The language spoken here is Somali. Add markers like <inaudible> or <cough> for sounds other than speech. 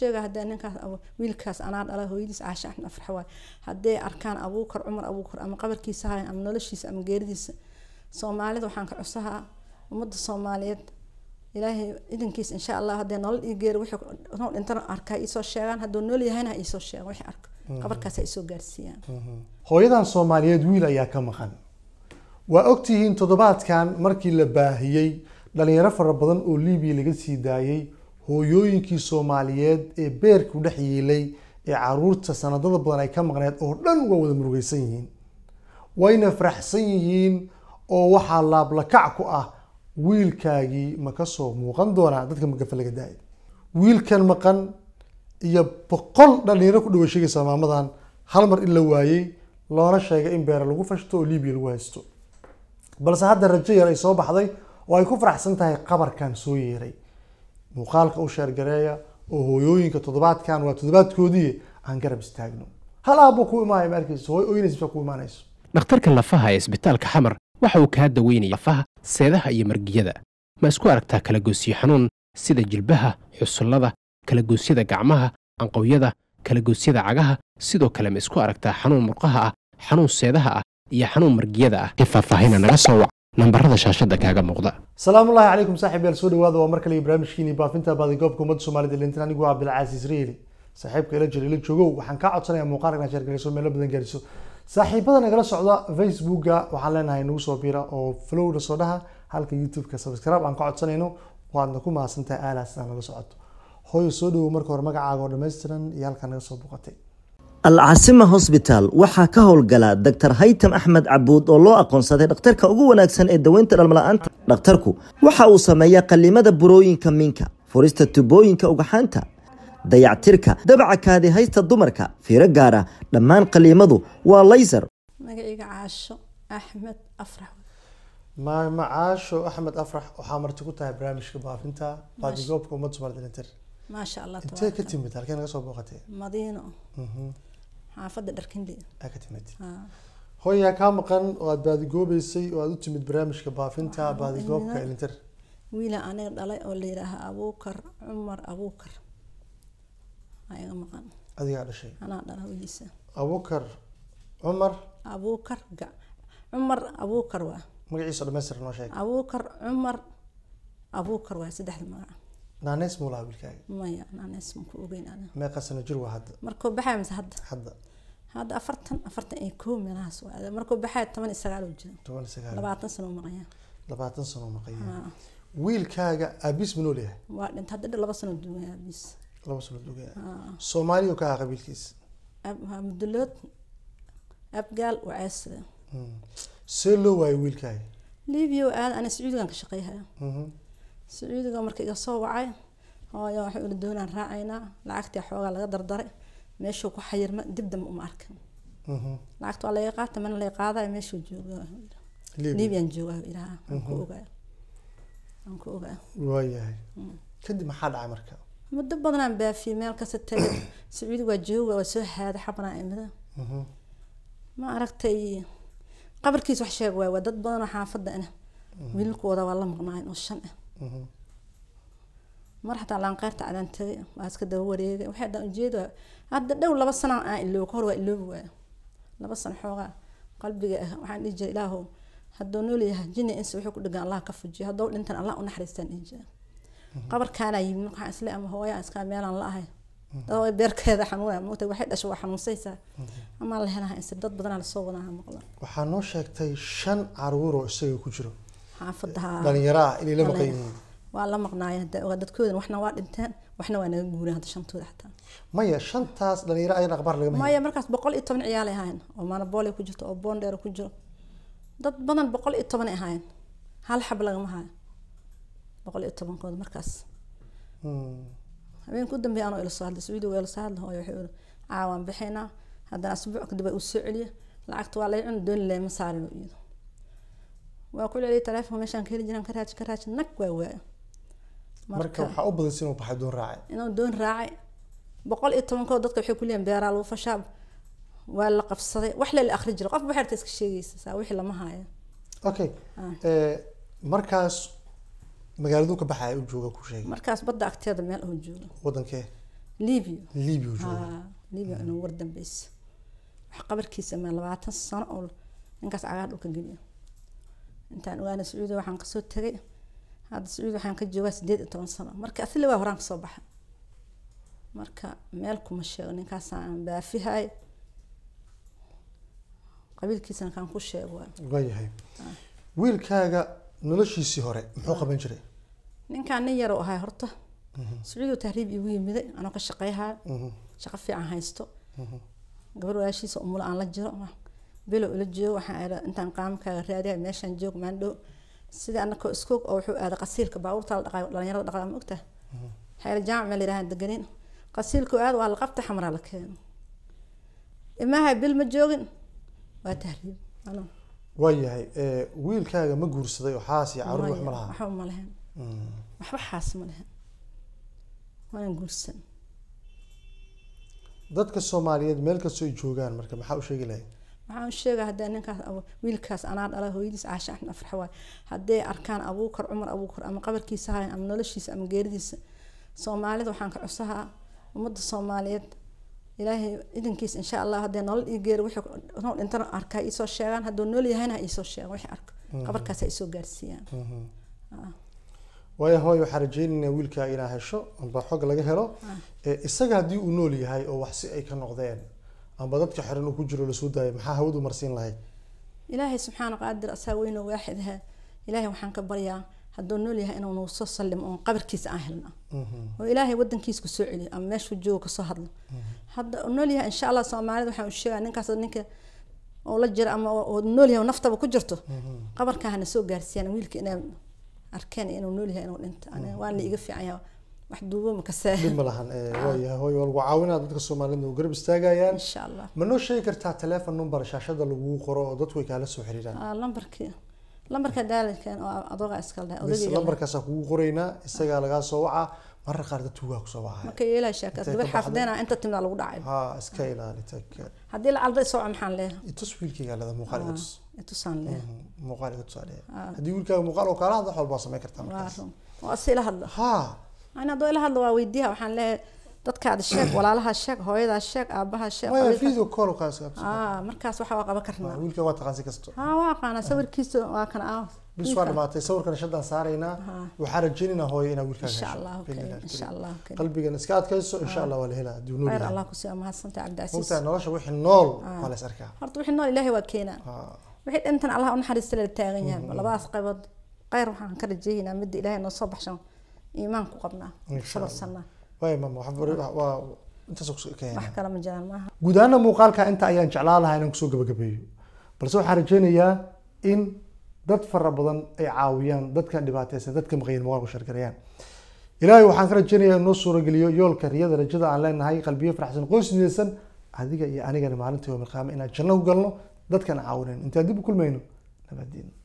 sheega haddaa ninkaas wiilkaas anaa dhala hooyadiis caasha axmed afarxa waay hadday arkaan abuukar cumar abuukar ama qabarkiisa hayan ama noloshiisa ama geeridiisa soomaalida waxaan ka cusahaa ummadda soomaaliyeed ilaahay idinkiis insha allah haddee nolol ii geero wixii noo dhintana arkaa iisoo sheegaan hadduu nool yahayna ha iisoo sheegan wixii arka mm-hmm. qabarkaas ha isoo gaarsiiyaan mm-hmm. hooyadan soomaaliyeed wiil ayaa ka maqan waa ogtihiin toddobaadkan markii la baahiyey dhalinyaro fara badan oo libiya laga sii daayey hooyooyinkii soomaaliyeed ee beerku dhex yiilay ee caruurta sanadada badan ay ka maqneed oo dhan waa wada murugaysan yihiin wayna faraxsan yihiin oo waxaa laablakac ku ah wiilkaagii ma ka soo muuqan doonaa dadka magafal laga daayay wiilkan maqan iyo boqol dhalinyaro ku dhawa sheegaysaa maamadan hal mar in la waayey loona sheegay in beera lagu fashto oo liibiya lagu haysto balse hadda rajo yar ay soo baxday oo ay ku faraxsan tahay qabarkan soo yeeray muuqaalka u sheergareeya oo hooyooyinka toddobaadkan waa toddobaadkoodii aan garab istaagno hal aabba ku imaaya maalkiisa hooy oyinaysa ku imaanayso dhakhtarka lafaha ee isbitaalka xamar waxa uu kaa daweynaya lafaha seedaha iyo margiyada ma isku aragtaa kalagoosiyo xanuun sida jilbaha xusullada kalagoosyada gacmaha anqowyada kalagoosyada cagaha sidoo kale ma isku aragtaa xanuun murqaha ah xanuun seedaha ah iyo xanuun margiyada ah ee faahfaahiina naga soo wac nambarada shaashada kaaga muuqda asalaamullahi calaykum saaxiib yaal soo dhawaada waa mar kale barnaamijkiinii baafinta baadigoobka ummadda soomaalida ilintan anigu cabdilcasiis riili saaxiibka ila jira ila joogow waxaan ka codsanayaa muuqaalka inaa sheergarayso meelo badan gaariso saaxiibada nagala socda facebooka waxaan leenahay nagu soo biira oo flowna soo dhaha halka youtube-ka subscribe aan ka codsanayno waadna ku mahadsantahay aalaas aa naga socoto hooyo soo dhawow marka hore magacaaga oo dhammaystiran iyo halkaa naga soo booqatay alcasima hosbitaal waxaa ka howlgala doctor haytam axmed cabuud oo loo aqoonsaday dhakhtarka ugu wanaagsan ee daweynta dhalmala-aanta dhakhtarku waxa uu sameeyaa qallimada burooyinka minka furista tubooyinka ugaxaanta dayactirka dabaca kaadi haysta dumarka fiiro gaara ah, dhammaan qaliimadu waa laysar magacayga caasho axmed afrax waxaa marti ku tahay barnaamijka baafinta baabigoobka ummadda somaaliya dhalitir maasha allah intee ka timid halkeen laga booqatay madiino mhm xaafada dharkindhi ka timid hooyaa kaa maqan oo aad baadigoobeysay oo aad u timid barnaamijka baafinta baadigoobka elintar wiila aniga dhalay oo la yidhaahaa abuukar cumar abuukar iga maqan adigaa dhashay anaa dhala wiilisa abuukar cumar abuukar cumar abuukar waa magaciisa dhamaystir noo sheeg abuukar cumar abuukar waa saddexda magaca naaneys muu lahaa wiilkaaga maya naaneys manku ogeyn an meeqa sano jir waa hadda markuu baxay mise hadda hadda hadda afartan afartan iyo ko meelahaas waa markuu baxay toban iyo sagaal oo jira toban iyo sagaal labaatan sano maqaya labaatan sano maqaya wiilkaaga aabiis ma nool yahay waa dhint hadda laba sano duugay aabiis laba sano duugay soomaaliya ka ahaa qabiilkiis abmudulood abgaal waa ceesida hmm. see loo waayo wiilkaaga libia aad ana sacuudigan ka shaqeeyhaya mm-hmm sacuudiga marka iga soo wacay hooyo waxa ula doonaan raacaynaa lacagtii xoogaa laga dardaray meeshuu ku xayirma dibdamba uma arkan mhm. lacagta waa laga qaata mana laga qaadaya meeshuu jooga liibyan jooga ilaaha aan ku mhm. aan ku ogaay waayahay mm. kadib maxaa dhacay marka muddo badanaan baafiyey meel kasta tagay <coughs> sacuudi waa jooga waa soo haaday xabanaa imida mhm. ma aragtay qabarkiis wax sheeg waay waa dad badanoo xaafadda ina eh. wiilkooda waa la maqnaayn oo shan ah Mm-hmm. mar hataa laanqeyrta cadaantaday waa iska daba wareega waxay daan ujeeda hadda dhow laba sanaan aan iloob ka waa iloobi waaya laba sano xoogaa qalbiga ah waxaan dhihi jira ilaahow hadduu nool yahay jini insi wuxuu ku dhagan allah ka fujiyo hadduu dhintan allah u naxariistaan dhihi jira mm-hmm. qabarkaanaa yimid marka isle ama hooya iskaa meelaan la ahay mm-hmm. beerkeeda xanuuna waxay dhasho waa xanuunsaysaa amaa la helaha dad badanaa lasoo wadaa maqla waxaa noo sheegtay shan caruur oo isaga ku jiro xaafadawaa la maqnaay dadkoodan waxna waa dhinteen waxna waa naga guureen hadda shantooda xataa maya shantaas dhalinyaro ayana akhbaar lagama maya markaas boqol iyo toban ciyaalay ahaayeen oo maanabooley ku jirto oo boondheer ku jiro dad badan boqol iyo tobanay ahaayeen hal xab lagama haayo boqol iyo tobankood markaas hmm. habeenka u dambeeya anoo ila soo hadlay swiidow ila hadla hooyo waxay iri caa waan haddana asbuuc kadib ay u soo celiya lacagta waa laga cuni dooni laama saarino iyado waa ku celiyay taleefon meeshaan ka heli jiraan ka raaj ka raaj nag waa waa marka waxaa u badan inuu baxay doon raacay inuu doon raacay boqol iyo tobankood dadka waxay ku leeyihin beeraa lagu fashaa waa la qabsaday wax la la akhri jira qof waxaarta iska sheegaysa saa wixii lama haayo okay markaas magaaladuu ka baxaya u jooga ku sheegay markaas badda agteeda meel uu jooga wadankee libya libya jooga libya inuu war dambeysa wax qabarkiisa ma labaatan sano oo ninkaas cagaar dhulka geliyo intaan ogaana sacuudiya waxaan kasoo tagay hadda sacuudi waxaan ka joogaa sideed iyo toban sano marka asile waa horaan kasoo baxa marka meel kuma sheego ninkaasaan baafihay qabiilkiisana kaan ku sheego waayahay ah. wiilkaaga noloshiisii hore muxuu qaban jiray ninkaan nin yaroo ahay horta mhm. sacuudi tahriib igu yimiday anoo ka shaqeyhayo mhm. shaqo fiican haysto mhm. gabar walaashiisa umula aan la jiro bilow ila joogo waxaan aa intaan qaamkaaga raadiya meeshaan joog maandhow sida anakoo iskoog oo wuxuu aada qasiilka baabuurta la dhaqaayo dhalinyarada dhaqaa ma ogtaha mhm. xeer jaamac ma layidhahaan deganin qasiilka aad waa la qabta xamraa la keeno imaaha bil ma joogin waa tahriib waayahay wiilkaaga ma guursaday oo xaas iyo caruur wax ma laha waxba ma lehen mm. waxba xaas ma lehen waanan guursan dadka soomaaliyeed meel kastoo ay joogaan marka maxaa u sheegi lahayd waxaa u sheegaa ninkaas wiilkaas anaa dhala hooyadiis caashe axmed afarxe waay hadday arkaan abuukar cumar abuukar ama qabarkiisa hayan ama noloshiisa ama geeridiisa soomaalida waxaan ka cusahaa ummadda soomaaliyeed ilaahay idankiis insha allah haddee nolol ii geeri wixii inuu dhintana arkaa iisoo sheegaan hadduu nool yahayna ha iisoo sheegaan wixii arka mm-hmm. qabarkaas ha isoo gaarsiiyaan mm-hmm. ah. waayo hooy waxaa rajaynaynaa wiilkaa inaa hesho amba xog laga helo ah. isaga haddii uu nool yahay oo wax si ay ka noqdeen amba dadka xer inuu ku jiro lasoo daayo maxaa hawadu marsiin lahayd ilaahay subxaana qaadir asaa weynoo waaxidha ilaahay waxaan ka baryaa hadduu nool yahay inuu noo soo oon qabarkiisa aan helna oo mhm. ilaahay wadankiisa kusoo celiyo ama meeshuu joogo kasoo hadlo mhm. hadda nool yahay insha allah soomaalida waxaan u sheegaya ninkaas ninka oo la jira ama oo nool yahay naftaba ku jirto mhm. qabarka hana soo gaarsiiyaan wiilka inaa arkeen inuu nool yahay inuu dhinto waan la iga fiican wax duuba makasaawayahay eh, ah. lagu caawinaa dadka soomaalida u garab istaagayaan insha allah ma noo sheegi kartaa teleefon number shaashada laguu qoro oo dadku ay kaala soo xiriiraan ah, lambarki lambarka daalinkan oo adooga iskala dhahay odagayga lambarkaasaa kugu qoraynaa isagaa lagaa soo wacaa marar qaar dadku kusoo wacaa marka yeelaa shaakaas gabar xaafadeena inta timid lagu dhacay ha iska ilaali tag haddii la alda maxaan leeyahay itus wiilkayga lada muuqaaliga tus ah, itusaan leeyahay mm-hmm, muuqaaliga tusaa leeyahay haddii wiilkaaga muuqaal oo kaala hadda wax walbaa samayn kartaa markaas waa si la hadla haa أنا ضوء لها الله ويديها وحن له dadka aad sheeg <coughs> walaalaha sheeg hooyadaa sheeg aabaha sheeg aa ah, markaas waxa waa qaban karnaa wiilka waa taqaansi kasto aqaanaa sawirkiisa waa kan ah, bis waa dhamaatay sawirkan shadaan saaraynaa waxaa rajaynaynaa hooyo inaa wiilkaa qalbigan iska adkayso insha allah waa la helaa duunuur ah. kusii mahadsantahay cabdi nolosha wixii nool waa la is arkaa horta wixii nool ilaahay waa keenaa wixii dhintan allah u naxariista taagan yahay mm-hmm. labadaas qaybood khayr waxaan ka rajaynaa midda ilaahay noo soo baxshan iimaan ku qabnaa kusabarsanaa waay muuqaalka inta ayaan jeclaa lahaa inaan kusoo gabagabeeyo balse waxaan rajeynayaa in dad fara badan ay caawiyaan dadkan dhibaateysan dadka maqayin muuqaalku shargareeyaan ilaahay waxaan ka rajeynayaa inoo suurageliyo yoolka riyada rajada aan leenahay qalbiyo faraxsan qoys niyeysan adiga iyo anigana maalinta yoomi inaan janno ku galno dadkan caawinayn intaan dib u kulmayno nabadiina